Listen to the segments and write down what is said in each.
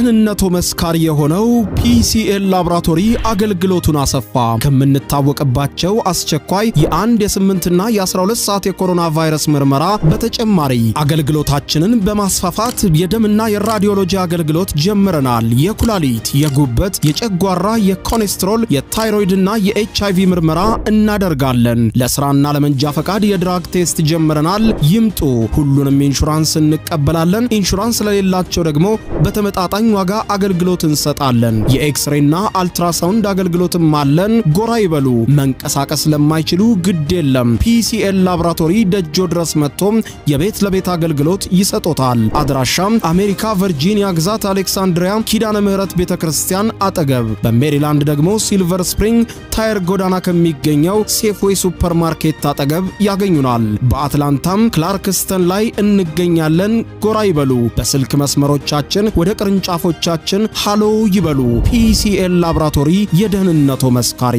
ቅንነቱ መስካር የሆነው ፒሲኤል ላብራቶሪ አገልግሎቱን አሰፋ። ከምንታወቅባቸው አስቸኳይ የአንድ የስምንትና የ12 ሰዓት የኮሮና ቫይረስ ምርመራ በተጨማሪ አገልግሎታችንን በማስፋፋት የደምና የራዲዮሎጂ አገልግሎት ጀምረናል። የኩላሊት፣ የጉበት፣ የጨጓራ፣ የኮሌስትሮል፣ የታይሮይድና የኤችአይቪ ምርመራ እናደርጋለን። ለስራና ለመንጃ ፈቃድ የድራግ ቴስት ጀምረናል። ይምጡ። ሁሉንም ኢንሹራንስ እንቀበላለን። ኢንሹራንስ ለሌላቸው ደግሞ በተመጣጣኝ ዋጋ አገልግሎት እንሰጣለን። የኤክስሬና አልትራሳውንድ አገልግሎትም አለን። ጎራ ይበሉ። መንቀሳቀስ ለማይችሉ ግድ የለም። ፒሲኤል ላብራቶሪ ደጆ ድረስ መጥቶም የቤት ለቤት አገልግሎት ይሰጦታል። አድራሻም አሜሪካ ቨርጂኒያ ግዛት አሌክሳንድሪያ ኪዳነ ምሕረት ቤተ ክርስቲያን አጠገብ፣ በሜሪላንድ ደግሞ ሲልቨር ስፕሪንግ ታየር ጎዳና ከሚገኘው ሴፍዌይ ሱፐርማርኬት አጠገብ ያገኙናል። በአትላንታም ክላርክስተን ላይ እንገኛለን። ጎራ ይበሉ። በስልክ መስመሮቻችን ወደ ቅርንጫፍ ዛፎቻችን ሃሎ ይበሉ። ፒሲኤል ላብራቶሪ የደህንነቱ መስካሪ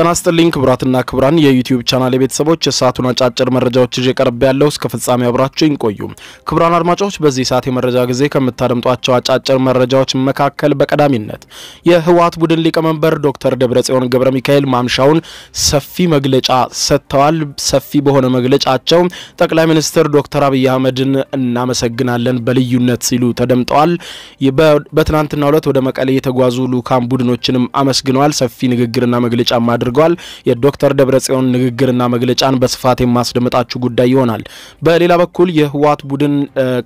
ጤና ይስጥልኝ ክቡራትና ክቡራን የዩቲዩብ ቻናል የቤተሰቦች የሰዓቱን አጫጭር መረጃዎች ይዤ ቀርብ ያለው እስከ ፍጻሜ አብራችሁ ይቆዩ። ክቡራን አድማጮች በዚህ ሰዓት የመረጃ ጊዜ ከምታደምጧቸው አጫጭር መረጃዎች መካከል በቀዳሚነት የህወሓት ቡድን ሊቀመንበር ዶክተር ደብረጽዮን ገብረ ሚካኤል ማምሻውን ሰፊ መግለጫ ሰጥተዋል። ሰፊ በሆነ መግለጫቸው ጠቅላይ ሚኒስትር ዶክተር አብይ አህመድን እናመሰግናለን በልዩነት ሲሉ ተደምጠዋል። በትናንትናው ዕለት ወደ መቀሌ የተጓዙ ልኡካን ቡድኖችንም አመስግነዋል። ሰፊ ንግግርና መግለጫ ማድረግ አድርገዋል። የዶክተር ደብረጽዮን ንግግርና መግለጫን በስፋት የማስደመጣችሁ ጉዳይ ይሆናል። በሌላ በኩል የህወሓት ቡድን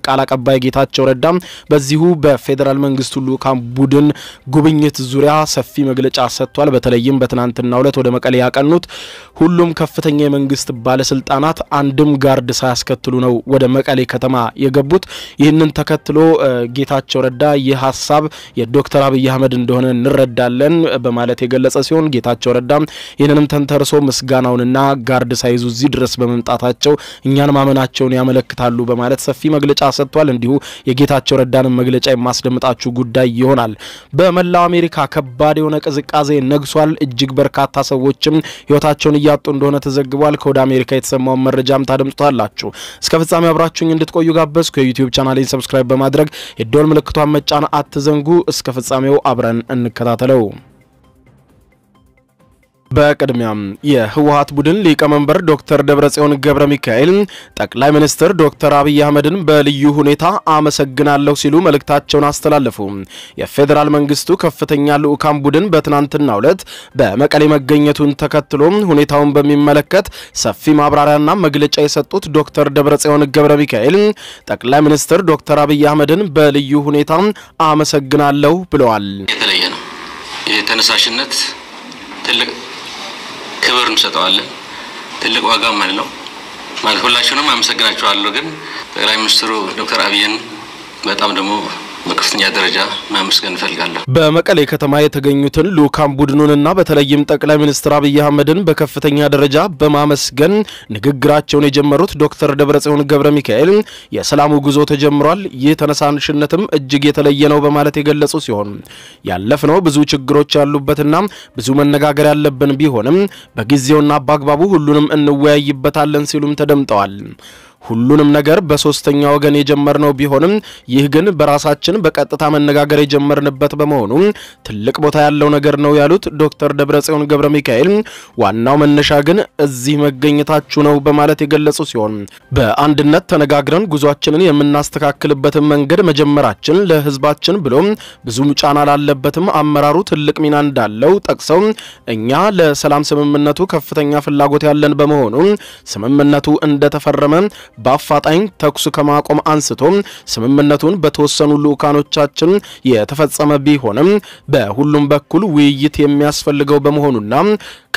ቃል አቀባይ ጌታቸው ረዳም በዚሁ በፌዴራል መንግስቱ ልዑካን ቡድን ጉብኝት ዙሪያ ሰፊ መግለጫ ሰጥቷል። በተለይም በትናንትናው ዕለት ወደ መቀሌ ያቀኑት ሁሉም ከፍተኛ የመንግስት ባለስልጣናት አንድም ጋርድ ሳያስከትሉ ነው ወደ መቀሌ ከተማ የገቡት። ይህንን ተከትሎ ጌታቸው ረዳ ይህ ሀሳብ የዶክተር አብይ አህመድ እንደሆነ እንረዳለን በማለት የገለጸ ሲሆን ጌታቸው ረዳም ይህንንም ተንተርሶ ምስጋናውንና ጋርድ ሳይዙ እዚህ ድረስ በመምጣታቸው እኛን ማመናቸውን ያመለክታሉ በማለት ሰፊ መግለጫ ሰጥቷል። እንዲሁ የጌታቸው ረዳንም መግለጫ የማስደምጣችሁ ጉዳይ ይሆናል። በመላው አሜሪካ ከባድ የሆነ ቅዝቃዜ ነግሷል። እጅግ በርካታ ሰዎችም ህይወታቸውን እያጡ እንደሆነ ተዘግቧል። ከወደ አሜሪካ የተሰማውን መረጃም ታደምጡታላችሁ። እስከ ፍጻሜ አብራችሁኝ እንድትቆዩ ጋበዝኩ። የዩቲዩብ ቻናሌን ሰብስክራይብ በማድረግ የደወል ምልክቷን መጫን አትዘንጉ። እስከ ፍጻሜው አብረን እንከታተለው። በቅድሚያም የህወሀት ቡድን ሊቀመንበር ዶክተር ደብረጽዮን ገብረ ሚካኤል ጠቅላይ ሚኒስትር ዶክተር አብይ አህመድን በልዩ ሁኔታ አመሰግናለሁ ሲሉ መልእክታቸውን አስተላለፉ። የፌዴራል መንግስቱ ከፍተኛ ልዑካን ቡድን በትናንትናው ዕለት በመቀሌ መገኘቱን ተከትሎ ሁኔታውን በሚመለከት ሰፊ ማብራሪያና መግለጫ የሰጡት ዶክተር ደብረጽዮን ገብረ ሚካኤል ጠቅላይ ሚኒስትር ዶክተር አብይ አህመድን በልዩ ሁኔታ አመሰግናለሁ ብለዋል። የተለየ ነው። ይህ ተነሳሽነት ትልቅ ክብር እንሰጠዋለን። ትልቅ ዋጋም አለው ማለት ሁላችሁንም አመሰግናችኋለሁ። ግን ጠቅላይ ሚኒስትሩ ዶክተር አብይን በጣም ደግሞ በከፍተኛ ደረጃ ማመስገን እንፈልጋለሁ። በመቀሌ ከተማ የተገኙትን ልኡካን ቡድኑንና በተለይም ጠቅላይ ሚኒስትር አብይ አህመድን በከፍተኛ ደረጃ በማመስገን ንግግራቸውን የጀመሩት ዶክተር ደብረጽዮን ገብረ ሚካኤል የሰላሙ ጉዞ ተጀምሯል፣ ይህ ተነሳንሽነትም እጅግ የተለየ ነው በማለት የገለጹ ሲሆን ያለፍነው ብዙ ችግሮች ያሉበትና ብዙ መነጋገር ያለብን ቢሆንም በጊዜውና በአግባቡ ሁሉንም እንወያይበታለን ሲሉም ተደምጠዋል። ሁሉንም ነገር በሶስተኛ ወገን የጀመርነው ቢሆንም ይህ ግን በራሳችን በቀጥታ መነጋገር የጀመርንበት በመሆኑ ትልቅ ቦታ ያለው ነገር ነው ያሉት ዶክተር ደብረጽዮን ገብረ ሚካኤል ዋናው መነሻ ግን እዚህ መገኘታችሁ ነው በማለት የገለጹ ሲሆን በአንድነት ተነጋግረን ጉዟችንን የምናስተካክልበትን መንገድ መጀመራችን ለህዝባችን ብሎም ብዙም ጫና ላለበትም አመራሩ ትልቅ ሚና እንዳለው ጠቅሰው እኛ ለሰላም ስምምነቱ ከፍተኛ ፍላጎት ያለን በመሆኑ ስምምነቱ እንደተፈረመ በአፋጣኝ ተኩስ ከማቆም አንስቶ ስምምነቱን በተወሰኑ ልዑካኖቻችን የተፈጸመ ቢሆንም በሁሉም በኩል ውይይት የሚያስፈልገው በመሆኑና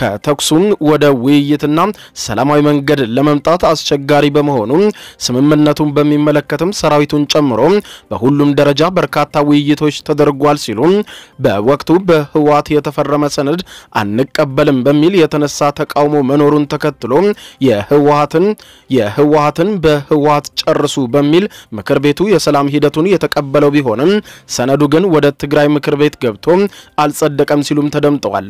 ከተኩሱም ወደ ውይይትና ሰላማዊ መንገድ ለመምጣት አስቸጋሪ በመሆኑ ስምምነቱን በሚመለከትም ሰራዊቱን ጨምሮ በሁሉም ደረጃ በርካታ ውይይቶች ተደርጓል ሲሉ በወቅቱ በህወሓት የተፈረመ ሰነድ አንቀበልም በሚል የተነሳ ተቃውሞ መኖሩን ተከትሎ የህወሓትን የህወሓትን ሰላምን በህወሓት ጨርሱ በሚል ምክር ቤቱ የሰላም ሂደቱን የተቀበለው ቢሆንም ሰነዱ ግን ወደ ትግራይ ምክር ቤት ገብቶ አልጸደቀም ሲሉም ተደምጠዋል።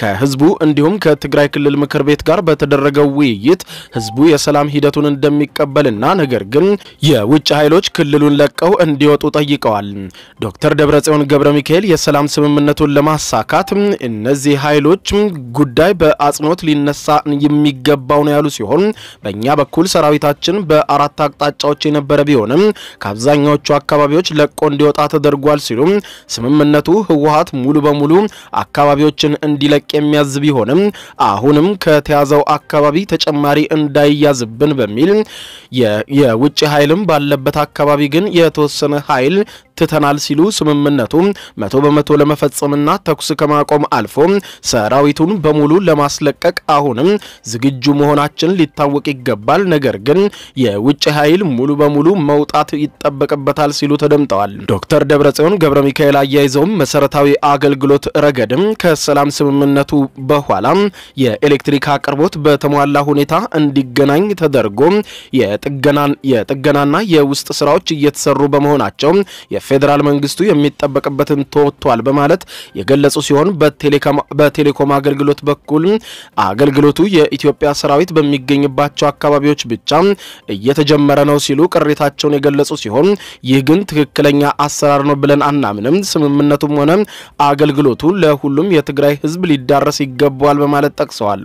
ከህዝቡ እንዲሁም ከትግራይ ክልል ምክር ቤት ጋር በተደረገው ውይይት ህዝቡ የሰላም ሂደቱን እንደሚቀበልና ነገር ግን የውጭ ኃይሎች ክልሉን ለቀው እንዲወጡ ጠይቀዋል። ዶክተር ደብረጽዮን ገብረ ሚካኤል የሰላም ስምምነቱን ለማሳካት እነዚህ ኃይሎች ጉዳይ በአጽንኦት ሊነሳ የሚገባው ነው ያሉ ሲሆን በእኛ በኩል ሰራዊታችን መውጣትን በአራት አቅጣጫዎች የነበረ ቢሆንም ከአብዛኛዎቹ አካባቢዎች ለቆ እንዲወጣ ተደርጓል ሲሉ ስምምነቱ ህወሀት ሙሉ በሙሉ አካባቢዎችን እንዲለቅ የሚያዝ ቢሆንም አሁንም ከተያዘው አካባቢ ተጨማሪ እንዳይያዝብን በሚል የውጭ ኃይልም ባለበት አካባቢ ግን የተወሰነ ኃይል ትተናል ሲሉ ስምምነቱ መቶ በመቶ ለመፈጸምና ተኩስ ከማቆም አልፎ ሰራዊቱን በሙሉ ለማስለቀቅ አሁንም ዝግጁ መሆናችን ሊታወቅ ይገባል፣ ነገር ግን የውጭ ኃይል ሙሉ በሙሉ መውጣት ይጠበቅበታል ሲሉ ተደምጠዋል። ዶክተር ደብረጽዮን ገብረ ሚካኤል አያይዘውም መሰረታዊ አገልግሎት ረገድም ከሰላም ስምምነቱ በኋላ የኤሌክትሪክ አቅርቦት በተሟላ ሁኔታ እንዲገናኝ ተደርጎ የጥገናና የውስጥ ስራዎች እየተሰሩ በመሆናቸው ፌዴራል መንግስቱ የሚጠበቅበትን ተወጥቷል በማለት የገለጹ ሲሆን በቴሌኮም አገልግሎት በኩል አገልግሎቱ የኢትዮጵያ ሰራዊት በሚገኝባቸው አካባቢዎች ብቻ እየተጀመረ ነው ሲሉ ቅሬታቸውን የገለጹ ሲሆን ይህ ግን ትክክለኛ አሰራር ነው ብለን አናምንም። ስምምነቱም ሆነ አገልግሎቱ ለሁሉም የትግራይ ህዝብ ሊዳረስ ይገባዋል በማለት ጠቅሰዋል።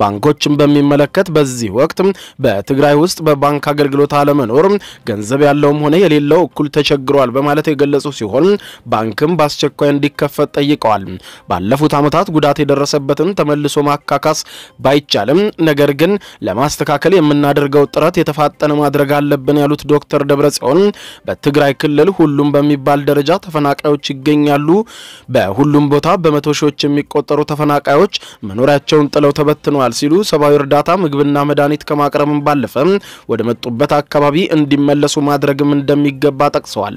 ባንኮችን በሚመለከት በዚህ ወቅት በትግራይ ውስጥ በባንክ አገልግሎት አለመኖር ገንዘብ ያለውም ሆነ የሌለው እኩል ተቸግሯል በማለት በማለት የገለጹ ሲሆን ባንክም በአስቸኳይ እንዲከፈት ጠይቀዋል። ባለፉት ዓመታት ጉዳት የደረሰበትን ተመልሶ ማካካስ ባይቻልም ነገር ግን ለማስተካከል የምናደርገው ጥረት የተፋጠነ ማድረግ አለብን ያሉት ዶክተር ደብረጽዮን በትግራይ ክልል ሁሉም በሚባል ደረጃ ተፈናቃዮች ይገኛሉ። በሁሉም ቦታ በመቶ ሺዎች የሚቆጠሩ ተፈናቃዮች መኖሪያቸውን ጥለው ተበትነዋል ሲሉ ሰብአዊ እርዳታ ምግብና መድኃኒት ከማቅረብም ባለፈ ወደ መጡበት አካባቢ እንዲመለሱ ማድረግም እንደሚገባ ጠቅሰዋል።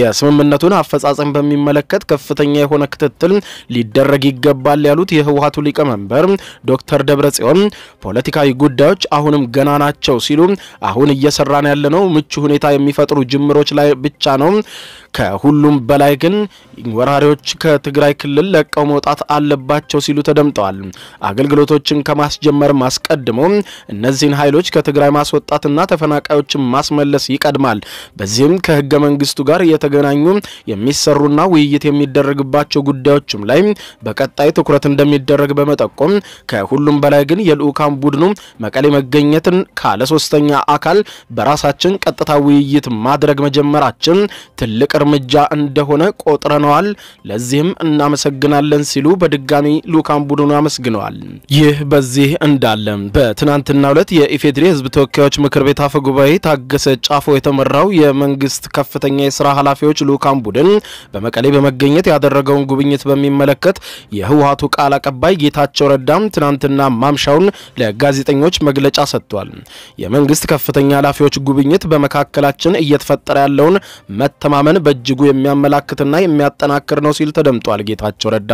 የስምምነቱን አፈጻጸም በሚመለከት ከፍተኛ የሆነ ክትትል ሊደረግ ይገባል ያሉት የህወሀቱ ሊቀመንበር ዶክተር ደብረጽዮን ፖለቲካዊ ጉዳዮች አሁንም ገና ናቸው ሲሉ አሁን እየሰራን ያለነው ምቹ ሁኔታ የሚፈጥሩ ጅምሮች ላይ ብቻ ነው። ከሁሉም በላይ ግን ወራሪዎች ከትግራይ ክልል ለቀው መውጣት አለባቸው ሲሉ ተደምጠዋል። አገልግሎቶችን ከማስጀመር አስቀድሞ እነዚህን ኃይሎች ከትግራይ ማስወጣትና ተፈናቃዮችን ማስመለስ ይቀድማል። በዚህም ከህገ መንግስቱ ጋር የተገናኙ የሚሰሩና ውይይት የሚደረግባቸው ጉዳዮችም ላይ በቀጣይ ትኩረት እንደሚደረግ በመጠቆም ከሁሉም በላይ ግን የልዑካን ቡድኑ መቀሌ መገኘትን ካለ ሶስተኛ አካል በራሳችን ቀጥታ ውይይት ማድረግ መጀመራችን ትልቅ እርምጃ እንደሆነ ቆጥረነዋል። ለዚህም እናመሰግናለን ሲሉ በድጋሚ ልዑካን ቡድኑ አመስግነዋል። ይህ በዚህ እንዳለ በትናንትናው ዕለት የኢፌድሪ ሕዝብ ተወካዮች ምክር ቤት አፈ ጉባኤ ታገሰ ጫፎ የተመራው የመንግስት ከፍተኛ የ ስራ ኃላፊዎች ልዑካን ቡድን በመቀሌ በመገኘት ያደረገውን ጉብኝት በሚመለከት የህወሀቱ ቃል አቀባይ ጌታቸው ረዳም ትናንትና ማምሻውን ለጋዜጠኞች መግለጫ ሰጥቷል። የመንግስት ከፍተኛ ኃላፊዎች ጉብኝት በመካከላችን እየተፈጠረ ያለውን መተማመን በእጅጉ የሚያመላክትና የሚያጠናክር ነው ሲል ተደምጧል። ጌታቸው ረዳ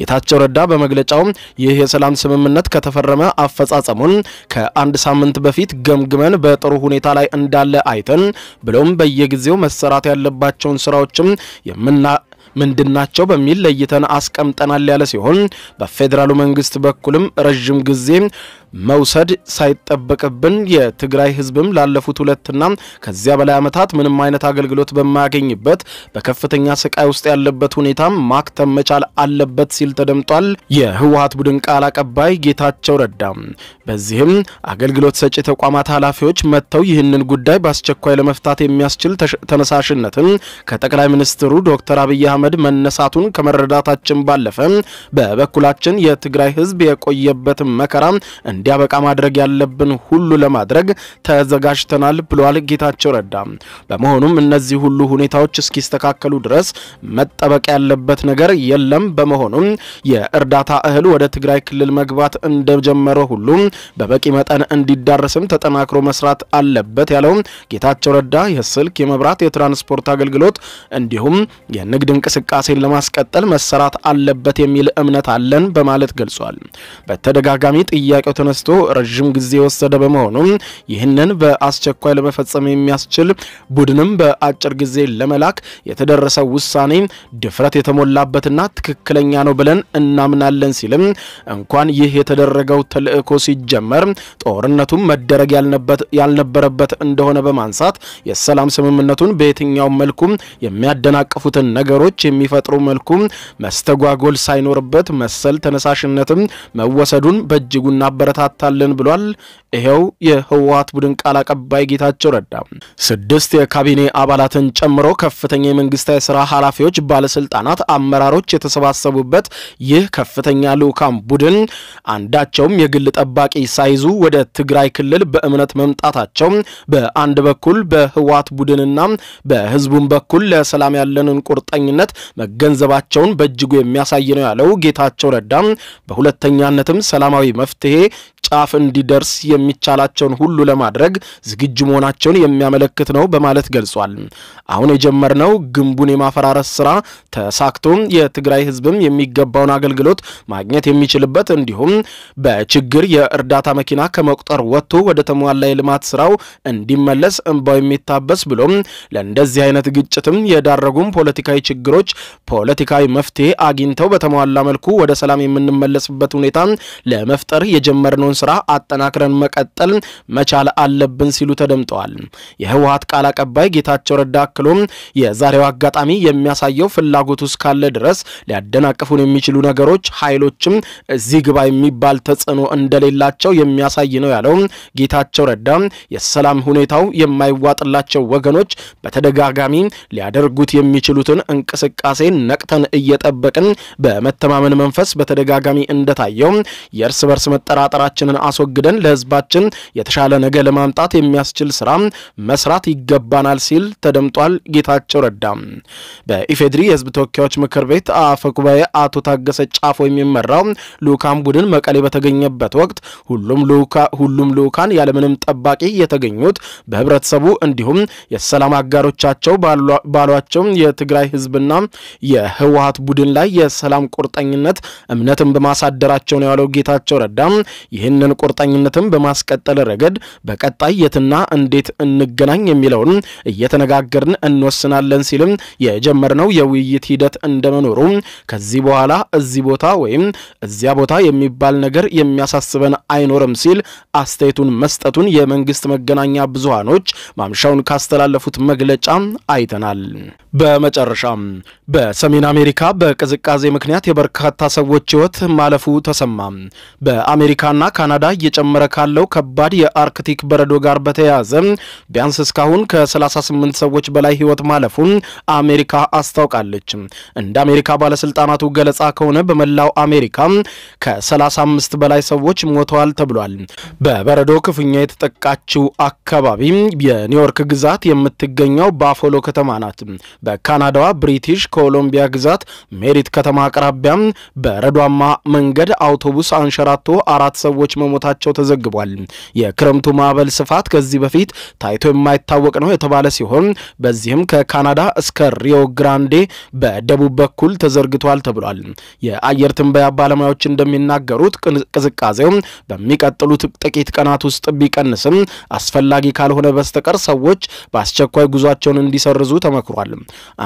ጌታቸው ረዳ በመግለጫው ይህ የሰላም ስምምነት ከተፈረመ አፈጻጸሙን ከአንድ ሳምንት በፊት ገምግመን በጥሩ ሁኔታ ላይ እንዳለ አይተን ብሎም በየጊዜው መሰራት ያለባቸውን ስራዎችም የምና ምንድናቸው በሚል ለይተን አስቀምጠናል ያለ ሲሆን በፌዴራሉ መንግስት በኩልም ረዥም ጊዜ መውሰድ ሳይጠበቅብን የትግራይ ህዝብም ላለፉት ሁለትና ከዚያ በላይ ዓመታት ምንም አይነት አገልግሎት በማያገኝበት በከፍተኛ ስቃይ ውስጥ ያለበት ሁኔታ ማክተም መቻል አለበት ሲል ተደምጧል። የህወሀት ቡድን ቃል አቀባይ ጌታቸው ረዳ በዚህም አገልግሎት ሰጪ ተቋማት ኃላፊዎች መጥተው ይህንን ጉዳይ በአስቸኳይ ለመፍታት የሚያስችል ተነሳሽነትን ከጠቅላይ ሚኒስትሩ ዶክተር አብይ አህመድ መነሳቱን ከመረዳታችን ባለፈ በበኩላችን የትግራይ ህዝብ የቆየበትን መከራ እንዲያበቃ ማድረግ ያለብን ሁሉ ለማድረግ ተዘጋጅተናል ብሏል ጌታቸው ረዳ። በመሆኑም እነዚህ ሁሉ ሁኔታዎች እስኪስተካከሉ ድረስ መጠበቅ ያለበት ነገር የለም። በመሆኑም የእርዳታ እህል ወደ ትግራይ ክልል መግባት እንደጀመረ ሁሉ በበቂ መጠን እንዲዳረስም ተጠናክሮ መስራት አለበት ያለው ጌታቸው ረዳ የስልክ፣ የመብራት፣ የትራንስፖርት አገልግሎት እንዲሁም የንግድ እንቅስቃሴን ለማስቀጠል መሰራት አለበት የሚል እምነት አለን በማለት ገልጿል። በተደጋጋሚ ጥያቄው ተነስቶ ረዥም ጊዜ የወሰደ በመሆኑ ይህንን በአስቸኳይ ለመፈጸም የሚያስችል ቡድንም በአጭር ጊዜ ለመላክ የተደረሰው ውሳኔ ድፍረት የተሞላበትና ትክክለኛ ነው ብለን እናምናለን ሲልም እንኳን ይህ የተደረገው ተልእኮ ሲጀመር ጦርነቱም መደረግ ያልነበረበት እንደሆነ በማንሳት የሰላም ስምምነቱን በየትኛውም መልኩም የሚያደናቅፉትን ነገሮች ችግሮች የሚፈጥሩ መልኩ መስተጓጎል ሳይኖርበት መሰል ተነሳሽነትም መወሰዱን በእጅጉ እናበረታታለን ብሏል። ይኸው የህወሀት ቡድን ቃል አቀባይ ጌታቸው ረዳ ስድስት የካቢኔ አባላትን ጨምሮ ከፍተኛ የመንግስታዊ ስራ ኃላፊዎች፣ ባለስልጣናት፣ አመራሮች የተሰባሰቡበት ይህ ከፍተኛ ልዑካን ቡድን አንዳቸውም የግል ጠባቂ ሳይዙ ወደ ትግራይ ክልል በእምነት መምጣታቸው በአንድ በኩል በህወሀት ቡድንና በህዝቡም በኩል ለሰላም ያለንን ቁርጠኝነት ኃላፊነት መገንዘባቸውን በእጅጉ የሚያሳይ ነው ያለው ጌታቸው ረዳ በሁለተኛነትም ሰላማዊ መፍትሄ ጫፍ እንዲደርስ የሚቻላቸውን ሁሉ ለማድረግ ዝግጁ መሆናቸውን የሚያመለክት ነው በማለት ገልጿል። አሁን የጀመርነው ግንቡን የማፈራረስ ስራ ተሳክቶ የትግራይ ህዝብም የሚገባውን አገልግሎት ማግኘት የሚችልበት እንዲሁም በችግር የእርዳታ መኪና ከመቁጠር ወጥቶ ወደ ተሟላ የልማት ስራው እንዲመለስ እንባው የሚታበስ ብሎም ለእንደዚህ አይነት ግጭትም የዳረጉም ፖለቲካዊ ችግሮች ችግሮች ፖለቲካዊ መፍትሄ አግኝተው በተሟላ መልኩ ወደ ሰላም የምንመለስበት ሁኔታ ለመፍጠር የጀመርነውን ስራ አጠናክረን መቀጠል መቻል አለብን ሲሉ ተደምጠዋል። የህወሀት ቃል አቀባይ ጌታቸው ረዳ አክሎም የዛሬው አጋጣሚ የሚያሳየው ፍላጎት እስካለ ድረስ ሊያደናቅፉን የሚችሉ ነገሮች ኃይሎችም እዚህ ግባ የሚባል ተጽዕኖ እንደሌላቸው የሚያሳይ ነው ያለው ጌታቸው ረዳ የሰላም ሁኔታው የማይዋጥላቸው ወገኖች በተደጋጋሚ ሊያደርጉት የሚችሉትን እንቅስ እንቅስቃሴን ነቅተን እየጠበቅን በመተማመን መንፈስ በተደጋጋሚ እንደታየው የእርስ በርስ መጠራጠራችንን አስወግደን ለህዝባችን የተሻለ ነገ ለማምጣት የሚያስችል ስራ መስራት ይገባናል ሲል ተደምጧል። ጌታቸው ረዳ በኢፌድሪ የህዝብ ተወካዮች ምክር ቤት አፈ ጉባኤ አቶ ታገሰ ጫፎ የሚመራው ልዑካን ቡድን መቀሌ በተገኘበት ወቅት ሁሉም ልዑካን ያለምንም ጠባቂ የተገኙት በህብረተሰቡ እንዲሁም የሰላም አጋሮቻቸው ባሏቸው የትግራይ ህዝብና መንግስትና የህወሀት ቡድን ላይ የሰላም ቁርጠኝነት እምነትን በማሳደራቸው ነው ያለው ጌታቸው ረዳ። ይህንን ቁርጠኝነትን በማስቀጠል ረገድ በቀጣይ የትና እንዴት እንገናኝ የሚለውን እየተነጋገርን እንወስናለን ሲልም የጀመርነው የውይይት ሂደት እንደመኖሩ ከዚህ በኋላ እዚህ ቦታ ወይም እዚያ ቦታ የሚባል ነገር የሚያሳስበን አይኖርም ሲል አስተያየቱን መስጠቱን የመንግስት መገናኛ ብዙሃኖች ማምሻውን ካስተላለፉት መግለጫ አይተናል። በመጨረሻም በሰሜን አሜሪካ በቅዝቃዜ ምክንያት የበርካታ ሰዎች ሕይወት ማለፉ ተሰማ። በአሜሪካና ካናዳ እየጨመረ ካለው ከባድ የአርክቲክ በረዶ ጋር በተያያዘ ቢያንስ እስካሁን ከ38 ሰዎች በላይ ሕይወት ማለፉን አሜሪካ አስታውቃለች። እንደ አሜሪካ ባለስልጣናቱ ገለጻ ከሆነ በመላው አሜሪካ ከ35 በላይ ሰዎች ሞተዋል ተብሏል። በበረዶ ክፉኛ የተጠቃችው አካባቢ የኒውዮርክ ግዛት የምትገኘው ባፎሎ ከተማ ናት። በካናዳዋ ብሪ ብሪቲሽ ኮሎምቢያ ግዛት ሜሪት ከተማ አቅራቢያም በረዷማ መንገድ አውቶቡስ አንሸራቶ አራት ሰዎች መሞታቸው ተዘግቧል። የክረምቱ ማዕበል ስፋት ከዚህ በፊት ታይቶ የማይታወቅ ነው የተባለ ሲሆን በዚህም ከካናዳ እስከ ሪዮ ግራንዴ በደቡብ በኩል ተዘርግቷል ተብሏል። የአየር ትንበያ ባለሙያዎች እንደሚናገሩት ቅዝቃዜው በሚቀጥሉት ጥቂት ቀናት ውስጥ ቢቀንስም አስፈላጊ ካልሆነ በስተቀር ሰዎች በአስቸኳይ ጉዟቸውን እንዲሰርዙ ተመክሯል።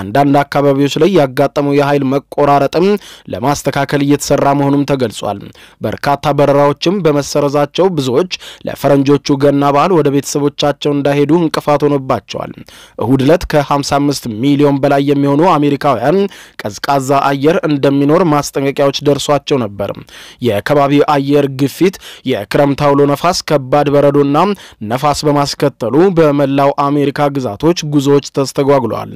አንዳንድ አካባቢ አካባቢዎች ላይ ያጋጠመው የኃይል መቆራረጥም ለማስተካከል እየተሰራ መሆኑም ተገልጿል። በርካታ በረራዎችም በመሰረዛቸው ብዙዎች ለፈረንጆቹ ገና በዓል ወደ ቤተሰቦቻቸው እንዳይሄዱ እንቅፋት ሆኖባቸዋል። እሁድ ዕለት ከ55 ሚሊዮን በላይ የሚሆኑ አሜሪካውያን ቀዝቃዛ አየር እንደሚኖር ማስጠንቀቂያዎች ደርሷቸው ነበር። የከባቢ አየር ግፊት፣ የክረምት አውሎ ነፋስ፣ ከባድ በረዶና ነፋስ በማስከተሉ በመላው አሜሪካ ግዛቶች ጉዞዎች ተስተጓጉለዋል።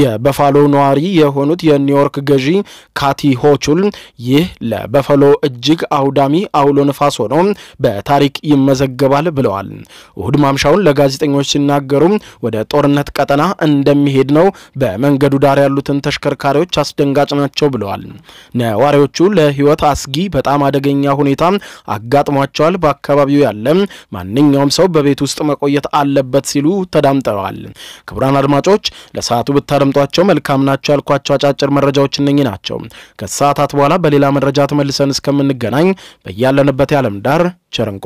የበፋ በበፋሎ ነዋሪ የሆኑት የኒውዮርክ ገዢ ካቲ ሆቹል ይህ ለበፈሎ እጅግ አውዳሚ አውሎ ነፋስ ሆኖ በታሪክ ይመዘገባል ብለዋል። እሁድ ማምሻውን ለጋዜጠኞች ሲናገሩ ወደ ጦርነት ቀጠና እንደሚሄድ ነው፣ በመንገዱ ዳር ያሉትን ተሽከርካሪዎች አስደንጋጭ ናቸው ብለዋል። ነዋሪዎቹ ለህይወት አስጊ በጣም አደገኛ ሁኔታ አጋጥሟቸዋል። በአካባቢው ያለ ማንኛውም ሰው በቤት ውስጥ መቆየት አለበት ሲሉ ተዳምጠዋል። ክቡራን አድማጮች ለሰዓቱ ብታደምጧቸው መልካም ናቸው ያልኳቸው አጫጭር መረጃዎች እነኚህ ናቸው። ከሰዓታት በኋላ በሌላ መረጃ ተመልሰን እስከምንገናኝ በያለንበት የዓለም ዳር ቸር